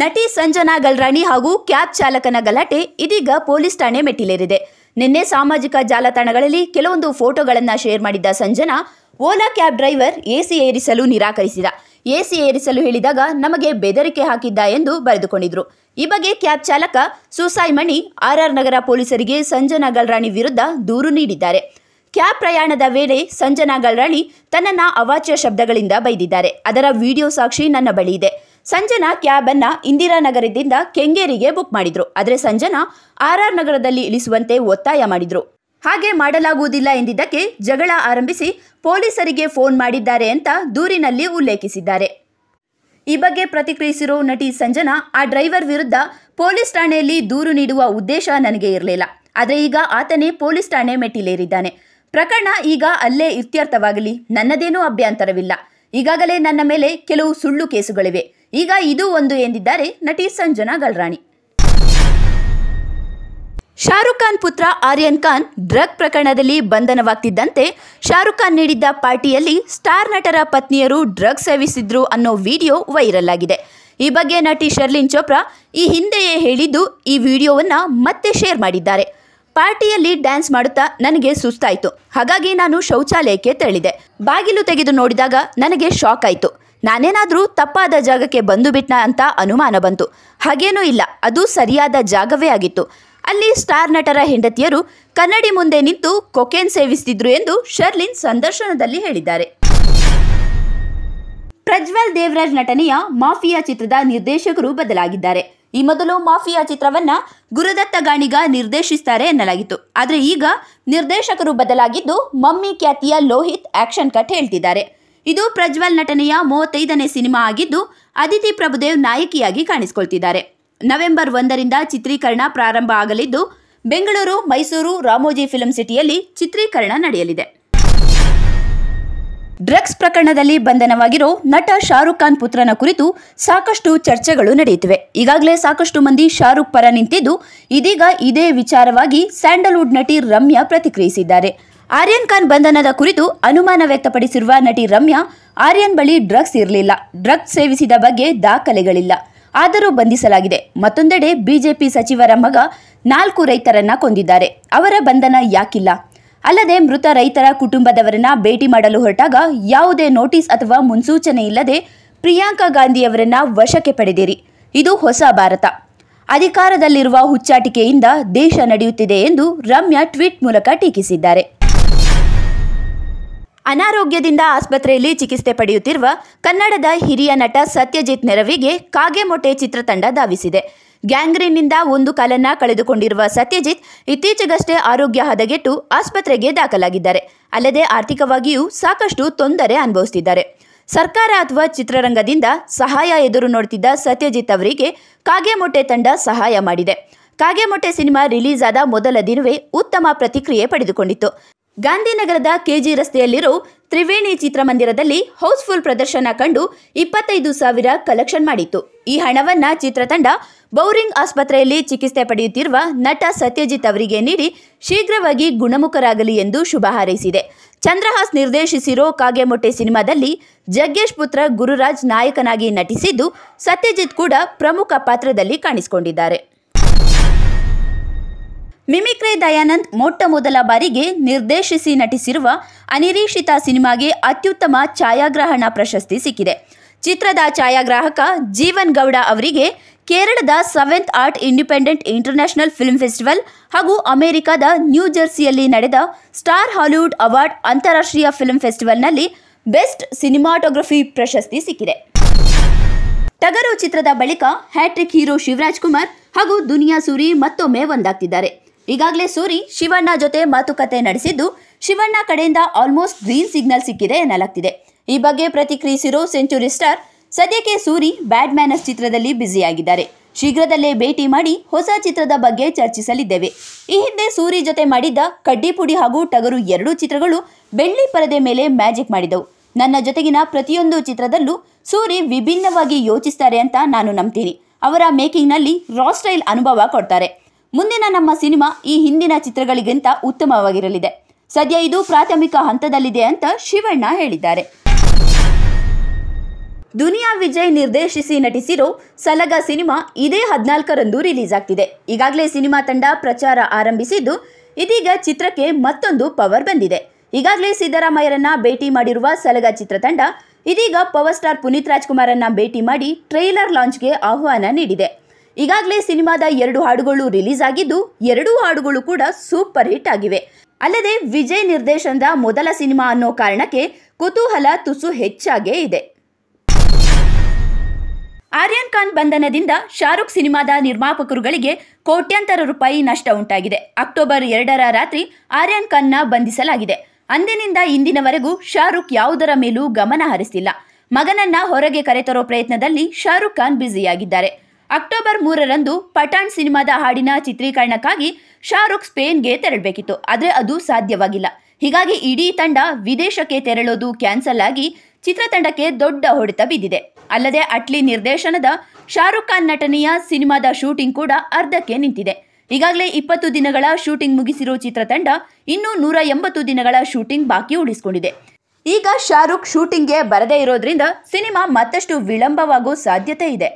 ನಟಿ ಸಂಜನಾ ಗಲ್ರಾಣಿ ಹಾಗೂ ಕ್ಯಾಬ್ ಚಾಲಕನ ಗಲಾಟೆ ಇದೀಗ ಪೊಲೀಸ್ ಠಾಣೆ ಮೆಟ್ಟಿಲೇರಿದೆ ನಿನ್ನೆ ಸಾಮಾಜಿಕ ಜಾಲತಾಣಗಳಲ್ಲಿ ಕೆಲವೊಂದು ಫೋಟೋಗಳನ್ನು ಶೇರ್ ಮಾಡಿದ್ದ Sanjana Ola cab driver AC ಏರಿಸಲು ನಿರಾಕರಿಸಿದ ಎಸಿ ಏರಿಸಲು ಹೇಳಿದಾಗ ನಮಗೆ ಬೆದರಿಕೆ ಹಾಕಿದ್ದ ಎಂದು ಬರೆದುಕೊಂಡಿದ್ರು ಈ ಬಗ್ಗೆ ಕ್ಯಾಬ್ ಚಾಲಕ ಸುಸಾಯ್ ಮಣಿ ಆರ್ಆರ್ ನಗರ ಪೊಲೀಸರಿಗೆ ಸಂಜನಾ ಗಲ್ರಾಣಿ ವಿರುದ್ಧ ದೂರು ನೀಡಿದ್ದಾರೆ ಕ್ಯಾಬ್ ಪ್ರಯಾಣದ ವೇಳೆ ಸಂಜನಾ ಗಲ್ರಾಣಿ ತನ್ನನ್ನು ಅವಾಚ್ಯ ಶಬ್ದಗಳಿಂದ ಬೈದಿದ್ದಾರೆ ಅದರ ವಿಡಿಯೋ ಸಾಕ್ಷಿ ನನ್ನ ಬಳಿ ಇದೆ ಸಂಜನಾ ಕ್ಯಾಬನ್ನು ಇಂದಿರಾನಗರದಿಂದ ಕೆಂಗೇರಿಗೆ ಬುಕ್ ಮಾಡಿದ್ರು ಆದರೆ ಸಂಜನಾ ಆರ್ಆರ್ ನಗರದಲ್ಲಿ ಇಳಿಸುವಂತೆ ಒತ್ತಾಯ ಮಾಡಿದ್ರು ಹಾಗೆ ಮಾಡಲಾಗುವುದಿಲ್ಲ ಎಂದಿದ್ದಕ್ಕೆ ಜಗಳ ಆರಂಭಿಸಿ ಪೊಲೀಸರಿಗೆ ಫೋನ್ ಮಾಡಿದ್ದಾರೆ ಅಂತ ದೂರಿನಲ್ಲಿ ಉಲ್ಲೇಖಿಸಿದ್ದಾರೆ ಈ ಬಗ್ಗೆ ಪ್ರತಿಕ್ರಿಯಿಸಿರೋ ನಟಿ ಸಂಜನಾ ಆ ಡ್ರೈವರ್ ವಿರುದ್ಧ ಪೊಲೀಸ್ ಠಾಣೆಯಲ್ಲಿ ದೂರು ನೀಡುವ ಉದ್ದೇಶ ನನಗೆ ಇರಲಿಲ್ಲ ಆದರೆ ಈಗ ಆತನೇ ಪೊಲೀಸ್ ಠಾಣೆ ಮೆಟ್ಟಿಲೇರಿದ್ದಾನೆ ಪ್ರಕರಣ ಈಗ ಅಲ್ಲೇ ಇತ್ಯರ್ಥವಾಗಲಿ ನನ್ನದೇನೂ ಅಭ್ಯಂತರವಿಲ್ಲ ಈಗಾಗಲೇ ನನ್ನ ಮೇಲೆ ಕೆಲವು ಸುಳ್ಳು ಕೇಸುಗಳಿವೆ ಈಗ ಇದು ಒಂದು ಎಂದಿದ್ದಾರೆ ನಟಿ ಸಂಜನಾ ಗಲ್ರಾಣಿ ಶಾರುಖ್ ಖಾನ್ ಪುತ್ರ ಆರ್ಯನ್ ಖಾನ್ ಡ್ರಗ್ ಪ್ರಕರಣದಲ್ಲಿ ಬಂಧನವಾಗ್ತಿದ್ದಂತೆ ಶಾರುಖ್ ಖಾನ್ ನೀಡಿದ್ದ ಪಾರ್ಟಿಯಲ್ಲಿ ಸ್ಟಾರ್ ನಟರ ಪತ್ನಿಯರು ಡ್ರಗ್ ಸೇವಿಸಿದ್ರು ಅನ್ನೋ ವಿಡಿಯೋ ವೈರಲ್ ಆಗಿದೆ ಈ ಬಗ್ಗೆ ನಟಿ ಶರ್ಲಿನ್ ಚೋಪ್ರಾ ಈ ಹಿಂದೆಯೇ ಹೇಳಿದ್ದು ಈ ವಿಡಿಯೋವನ್ನು ಮತ್ತೆ ಶೇರ್ ಮಾಡಿದ್ದಾರೆ ಪಾರ್ಟಿಯಲ್ಲಿ ಡ್ಯಾನ್ಸ್ ಮಾಡುತ್ತಾ ನನಗೆ ಸುಸ್ತಾಯಿತು ಹಾಗಾಗಿ ನಾನು ಶೌಚಾಲಯಕ್ಕೆ ತೆರಳಿದೆ ಬಾಗಿಲು ತೆಗೆದು ನೋಡಿದಾಗ ನನಗೆ ಶಾಕ್ ಆಯಿತು ನಾನೇನಾದರೂ ತಪ್ಪಾದ ಜಾಗಕ್ಕೆ ಬಂದು ಅಂತ ಅನುಮಾನ ಬಂತು ಹಾಗೇನೂ ಇಲ್ಲ ಅದು ಸರಿಯಾದ ಜಾಗವೇ ಆಗಿತ್ತು ಅಲ್ಲಿ ಸ್ಟಾರ್ ನಟರ ಹೆಂಡತಿಯರು ಕನ್ನಡಿ ಮುಂದೆ ನಿಂತು ಕೊಕೇನ್ ಸೇವಿಸ್ತಿದ್ರು ಎಂದು ಶರ್ಲಿನ್ ಸಂದರ್ಶನದಲ್ಲಿ ಹೇಳಿದ್ದಾರೆ ಪ್ರಜ್ವಲ್ ದೇವರಾಜ್ ನಟನೆಯ ಮಾಫಿಯಾ ಚಿತ್ರದ ನಿರ್ದೇಶಕರು ಬದಲಾಗಿದ್ದಾರೆ ಈ ಮೊದಲು ಮಾಫಿಯಾ ಚಿತ್ರವನ್ನ ಗುರುದತ್ತ ಗಾಣಿಗ ನಿರ್ದೇಶಿಸ್ತಾರೆ ಎನ್ನಲಾಗಿತ್ತು ಆದರೆ ಈಗ ನಿರ್ದೇಶಕರು ಬದಲಾಗಿದ್ದು ಮಮ್ಮಿ ಖ್ಯಾತಿಯ ಲೋಹಿತ್ ಆಕ್ಷನ್ ಕಟ್ ಹೇಳ್ತಿದ್ದಾರೆ ಇದು ಪ್ರಜ್ವಲ್ ನಟನೆಯ ಮೂವತ್ತೈದನೇ ಸಿನಿಮಾ ಆಗಿದ್ದು ಅದಿತಿ ಪ್ರಭುದೇವ್ ನಾಯಕಿಯಾಗಿ ಕಾಣಿಸಿಕೊಳ್ತಿದ್ದಾರೆ ನವೆಂಬರ್ ಒಂದರಿಂದ ಚಿತ್ರೀಕರಣ ಪ್ರಾರಂಭ ಆಗಲಿದ್ದು ಬೆಂಗಳೂರು ಮೈಸೂರು ರಾಮೋಜಿ ಫಿಲಂ ಸಿಟಿಯಲ್ಲಿ ಚಿತ್ರೀಕರಣ ನಡೆಯಲಿದೆ ಡ್ರಗ್ಸ್ ಪ್ರಕರಣದಲ್ಲಿ ಬಂಧನವಾಗಿರೋ ನಟ ಶಾರುಖ್ ಖಾನ್ ಪುತ್ರನ ಕುರಿತು ಸಾಕಷ್ಟು ಚರ್ಚೆಗಳು ನಡೆಯುತ್ತಿವೆ ಈಗಾಗಲೇ ಸಾಕಷ್ಟು ಮಂದಿ ಶಾರುಖ್ ಪರ ನಿಂತಿದ್ದು ಇದೀಗ ಇದೇ ವಿಚಾರವಾಗಿ ಸ್ಯಾಂಡಲ್ವುಡ್ ನಟಿ ರಮ್ಯಾ ಪ್ರತಿಕ್ರಿಯಿಸಿದ್ದಾರೆ ಆರ್ಯನ್ ಖಾನ್ ಬಂಧನದ ಕುರಿತು ಅನುಮಾನ ವ್ಯಕ್ತಪಡಿಸಿರುವ ನಟಿ ರಮ್ಯಾ ಆರ್ಯನ್ ಬಳಿ ಡ್ರಗ್ಸ್ ಇರಲಿಲ್ಲ ಡ್ರಗ್ಸ್ ಸೇವಿಸಿದ ಬಗ್ಗೆ ದಾಖಲೆಗಳಿಲ್ಲ ಆದರೂ ಬಂಧಿಸಲಾಗಿದೆ ಮತ್ತೊಂದೆಡೆ ಬಿಜೆಪಿ ಸಚಿವರ ಮಗ ನಾಲ್ಕು ರೈತರನ್ನ ಕೊಂದಿದ್ದಾರೆ ಅವರ ಬಂಧನ ಯಾಕಿಲ್ಲ ಅಲ್ಲದೆ ಮೃತ ರೈತರ ಕುಟುಂಬದವರನ್ನ ಭೇಟಿ ಮಾಡಲು ಹೊರಟಾಗ ಯಾವುದೇ ನೋಟಿಸ್ ಅಥವಾ ಮುನ್ಸೂಚನೆ ಇಲ್ಲದೆ ಪ್ರಿಯಾಂಕಾ ಗಾಂಧಿಯವರನ್ನ ವಶಕ್ಕೆ ಪಡೆದಿರಿ ಇದು ಹೊಸ ಭಾರತ ಅಧಿಕಾರದಲ್ಲಿರುವ ಹುಚ್ಚಾಟಿಕೆಯಿಂದ ದೇಶ ನಡೆಯುತ್ತಿದೆ ಎಂದು ರಮ್ಯಾ ಟ್ವೀಟ್ ಮೂಲಕ ಟೀಕಿಸಿದ್ದಾರೆ ಅನಾರೋಗ್ಯದಿಂದ ಆಸ್ಪತ್ರೆಯಲ್ಲಿ ಚಿಕಿತ್ಸೆ ಪಡೆಯುತ್ತಿರುವ ಕನ್ನಡದ ಹಿರಿಯ ನಟ ಸತ್ಯಜಿತ್ ನೆರವಿಗೆ ಕಾಗೆಮೊಟ್ಟೆ ಚಿತ್ರತಂಡ ಧಾವಿಸಿದೆ ಗ್ಯಾಂಗ್ರೀನ್ನಿಂದ ಒಂದು ಕಾಲನ್ನ ಕಳೆದುಕೊಂಡಿರುವ ಸತ್ಯಜಿತ್ ಇತ್ತೀಚೆಗಷ್ಟೇ ಆರೋಗ್ಯ ಹದಗೆಟ್ಟು ಆಸ್ಪತ್ರೆಗೆ ದಾಖಲಾಗಿದ್ದಾರೆ ಅಲ್ಲದೆ ಆರ್ಥಿಕವಾಗಿಯೂ ಸಾಕಷ್ಟು ತೊಂದರೆ ಅನುಭವಿಸುತ್ತಿದ್ದಾರೆ ಸರ್ಕಾರ ಅಥವಾ ಚಿತ್ರರಂಗದಿಂದ ಸಹಾಯ ಎದುರು ನೋಡುತ್ತಿದ್ದ ಸತ್ಯಜಿತ್ ಅವರಿಗೆ ಕಾಗೆಮೊಟ್ಟೆ ತಂಡ ಸಹಾಯ ಮಾಡಿದೆ ಕಾಗೆಮೊಟ್ಟೆ ಸಿನಿಮಾ ರಿಲೀಸ್ ಆದ ಮೊದಲ ದಿನವೇ ಉತ್ತಮ ಪ್ರತಿಕ್ರಿಯೆ ಪಡೆದುಕೊಂಡಿತ್ತು ಗಾಂಧಿನಗರದ ಕೆಜಿ ರಸ್ತೆಯಲ್ಲಿರೋ ತ್ರಿವೇಣಿ ಚಿತ್ರಮಂದಿರದಲ್ಲಿ ಹೌಸ್ಫುಲ್ ಪ್ರದರ್ಶನ ಕಂಡು ಇಪ್ಪತ್ತೈದು ಸಾವಿರ ಕಲೆಕ್ಷನ್ ಮಾಡಿತ್ತು ಈ ಹಣವನ್ನ ಚಿತ್ರತಂಡ ಬೌರಿಂಗ್ ಆಸ್ಪತ್ರೆಯಲ್ಲಿ ಚಿಕಿತ್ಸೆ ಪಡೆಯುತ್ತಿರುವ ನಟ ಸತ್ಯಜಿತ್ ಅವರಿಗೆ ನೀಡಿ ಶೀಘ್ರವಾಗಿ ಗುಣಮುಖರಾಗಲಿ ಎಂದು ಶುಭ ಹಾರೈಸಿದೆ ಚಂದ್ರಹಾಸ್ ನಿರ್ದೇಶಿಸಿರೋ ಕಾಗೆಮೊಟ್ಟೆ ಸಿನಿಮಾದಲ್ಲಿ ಜಗ್ಗೇಶ್ ಪುತ್ರ ಗುರುರಾಜ್ ನಾಯಕನಾಗಿ ನಟಿಸಿದ್ದು ಸತ್ಯಜಿತ್ ಕೂಡ ಪ್ರಮುಖ ಪಾತ್ರದಲ್ಲಿ ಕಾಣಿಸಿಕೊಂಡಿದ್ದಾರೆ ಮಿಮಿಕ್ರಿ ದಯಾನಂದ್ ಮೊಟ್ಟ ಮೊದಲ ಬಾರಿಗೆ ನಿರ್ದೇಶಿಸಿ ನಟಿಸಿರುವ ಅನಿರೀಕ್ಷಿತ ಸಿನಿಮಾಗೆ ಅತ್ಯುತ್ತಮ ಛಾಯಾಗ್ರಹಣ ಪ್ರಶಸ್ತಿ ಸಿಕ್ಕಿದೆ ಚಿತ್ರದ ಛಾಯಾಗ್ರಾಹಕ ಜೀವನ್ ಗೌಡ ಅವರಿಗೆ ಕೇರಳದ seventh art independent international film festival ಹಾಗೂ ಅಮೆರಿಕದ ನ್ಯೂ ಜೆರ್ಸಿಯಲ್ಲಿ ನಡೆದ ಸ್ಟಾರ್ ಹಾಲಿವುಡ್ ಅವಾರ್ಡ್ ಅಂತಾರಾಷ್ಟ್ರೀಯ ಫಿಲ್ಮ್ ಫೆಸ್ಟಿವಲ್ನಲ್ಲಿ ಬೆಸ್ಟ್ ಸಿನಿಮಾಟೋಗ್ರಫಿ ಪ್ರಶಸ್ತಿ ಸಿಕ್ಕಿದೆ ಟಗರು ಚಿತ್ರದ ಬಳಿಕ ಹ್ಯಾಟ್ರಿಕ್ ಹೀರೋ ಶಿವರಾಜ್ ಕುಮಾರ್ ಹಾಗೂ ದುನಿಯಾ ಸೂರಿ ಮತ್ತೊಮ್ಮೆ ಒಂದಾಗ್ತಿದ್ದಾರೆ ಈಗಾಗಲೇ ಸೂರಿ ಶಿವಣ್ಣ ಜೊತೆ ಮಾತುಕತೆ ನಡೆಸಿದ್ದು ಶಿವಣ್ಣ ಕಡೆಯಿಂದ ಆಲ್ಮೋಸ್ಟ್ ಗ್ರೀನ್ ಸಿಗ್ನಲ್ ಸಿಕ್ಕಿದೆ ಎನ್ನಲಾಗ್ತಿದೆ ಈ ಬಗ್ಗೆ ಪ್ರತಿಕ್ರಿಯಿಸಿರೋ ಸೆಂಚುರಿ ಸ್ಟಾರ್ ಸದ್ಯಕ್ಕೆ ಸೂರಿ ಬ್ಯಾಡ್ ಮ್ಯಾನಸ್ ಚಿತ್ರದಲ್ಲಿ ಬ್ಯುಸಿಯಾಗಿದ್ದಾರೆ ಶೀಘ್ರದಲ್ಲೇ ಭೇಟಿ ಮಾಡಿ ಹೊಸ ಚಿತ್ರದ ಬಗ್ಗೆ ಚರ್ಚಿಸಲಿದ್ದೇವೆ ಈ ಹಿಂದೆ ಸೂರಿ ಜೊತೆ ಮಾಡಿದ್ದ ಕಡ್ಡಿಪುಡಿ ಹಾಗೂ ಟಗರು ಎರಡೂ ಚಿತ್ರಗಳು ಬೆಳ್ಳಿ ಪರದೆ ಮೇಲೆ ಮ್ಯಾಜಿಕ್ ಮಾಡಿದವು ನನ್ನ ಜೊತೆಗಿನ ಪ್ರತಿಯೊಂದು ಚಿತ್ರದಲ್ಲೂ ಸೂರಿ ವಿಭಿನ್ನವಾಗಿ ಯೋಚಿಸ್ತಾರೆ ಅಂತ ನಾನು ನಂಬ್ತೀನಿ ಅವರ ಮೇಕಿಂಗ್ನಲ್ಲಿ ರಾ ಸ್ಟೈಲ್ ಅನುಭವ ಕೊಡ್ತಾರೆ ಮುಂದಿನ ನಮ್ಮ ಸಿನಿಮಾ ಈ ಹಿಂದಿನ ಚಿತ್ರಗಳಿಗಿಂತ ಉತ್ತಮವಾಗಿರಲಿದೆ ಸದ್ಯ ಇದು ಪ್ರಾಥಮಿಕ ಹಂತದಲ್ಲಿದೆ ಅಂತ ಶಿವಣ್ಣ ಹೇಳಿದ್ದಾರೆ ದುನಿಯಾ ವಿಜಯ್ ನಿರ್ದೇಶಿಸಿ ನಟಿಸಿರೋ ಸಲಗ ಸಿನಿಮಾ ಇದೇ ಹದಿನಾಲ್ಕರಂದು ರಿಲೀಸ್ ಆಗ್ತಿದೆ ಈಗಾಗಲೇ ಸಿನಿಮಾ ತಂಡ ಪ್ರಚಾರ ಆರಂಭಿಸಿದ್ದು ಇದೀಗ ಚಿತ್ರಕ್ಕೆ ಮತ್ತೊಂದು ಪವರ್ ಬಂದಿದೆ ಈಗಾಗಲೇ ಸಿದ್ದರಾಮಯ್ಯರನ್ನ ಭೇಟಿ ಮಾಡಿರುವ ಸಲಗ ಚಿತ್ರತಂಡ ಇದೀಗ ಪವರ್ ಸ್ಟಾರ್ ಪುನೀತ್ ರಾಜ್ಕುಮಾರನ್ನ ಭೇಟಿ ಮಾಡಿ ಟ್ರೈಲರ್ ಲಾಂಚ್ಗೆ ಆಹ್ವಾನ ನೀಡಿದೆ ಈಗಾಗಲೇ ಸಿನಿಮಾದ ಎರಡು ಹಾಡುಗಳು ರಿಲೀಸ್ ಆಗಿದ್ದು ಎರಡೂ ಹಾಡುಗಳು ಕೂಡ ಸೂಪರ್ ಹಿಟ್ ಆಗಿವೆ ಅಲ್ಲದೆ ವಿಜಯ್ ನಿರ್ದೇಶನದ ಮೊದಲ ಸಿನಿಮಾ ಅನ್ನೋ ಕಾರಣಕ್ಕೆ ಕುತೂಹಲ ತುಸು ಹೆಚ್ಚಾಗೇ ಇದೆ ಆರ್ಯನ್ ಖಾನ್ ಬಂಧನದಿಂದ ಶಾರುಖ್ ಸಿನಿಮಾದ ನಿರ್ಮಾಪಕರುಗಳಿಗೆ ಕೋಟ್ಯಾಂತರ ರೂಪಾಯಿ ನಷ್ಟ ಉಂಟಾಗಿದೆ ಅಕ್ಟೋಬರ್ ಎರಡರ ರಾತ್ರಿ ಆರ್ಯನ್ ಖಾನ್ನ ಬಂಧಿಸಲಾಗಿದೆ ಅಂದಿನಿಂದ ಇಂದಿನವರೆಗೂ ಶಾರುಖ್ ಯಾವುದರ ಮೇಲೂ ಗಮನ ಹರಿಸಿಲ್ಲ ಮಗನನ್ನ ಹೊರಗೆ ಕರೆತರೋ ಪ್ರಯತ್ನದಲ್ಲಿ ಶಾರುಖ್ ಖಾನ್ ಬ್ಯುಸಿಯಾಗಿದ್ದಾರೆ ಅಕ್ಟೋಬರ್ ಮೂರರಂದು ಪಠಾಣ್ ಸಿನಿಮಾದ ಹಾಡಿನ ಚಿತ್ರೀಕರಣಕ್ಕಾಗಿ ಶಾರುಖ್ ಸ್ಪೇನ್ಗೆ ತೆರಳಬೇಕಿತ್ತು ಆದರೆ ಅದು ಸಾಧ್ಯವಾಗಿಲ್ಲ ಹೀಗಾಗಿ ಇಡೀ ತಂಡ ವಿದೇಶಕ್ಕೆ ತೆರಳೋದು ಕ್ಯಾನ್ಸಲ್ ಆಗಿ ಚಿತ್ರತಂಡಕ್ಕೆ ದೊಡ್ಡ ಹೊಡೆತ ಬಿದ್ದಿದೆ ಅಲ್ಲದೆ ಅಟ್ಲಿ ನಿರ್ದೇಶನದ ಶಾರುಖ್ ಖಾನ್ ನಟನೆಯ ಸಿನಿಮಾದ ಶೂಟಿಂಗ್ ಕೂಡ ಅರ್ಧಕ್ಕೆ ನಿಂತಿದೆ ಈಗಾಗಲೇ ಇಪ್ಪತ್ತು ದಿನಗಳ ಶೂಟಿಂಗ್ ಮುಗಿಸಿರುವ ಚಿತ್ರತಂಡ ಇನ್ನೂ ನೂರ ಎಂಬತ್ತು ದಿನಗಳ ಶೂಟಿಂಗ್ ಬಾಕಿ ಉಳಿಸಿಕೊಂಡಿದೆ ಈಗ ಶಾರುಖ್ ಶೂಟಿಂಗ್ಗೆ ಬರದೇ ಇರೋದ್ರಿಂದ ಸಿನಿಮಾ ಮತ್ತಷ್ಟು ವಿಳಂಬವಾಗೋ ಸಾಧ್ಯತೆ ಇದೆ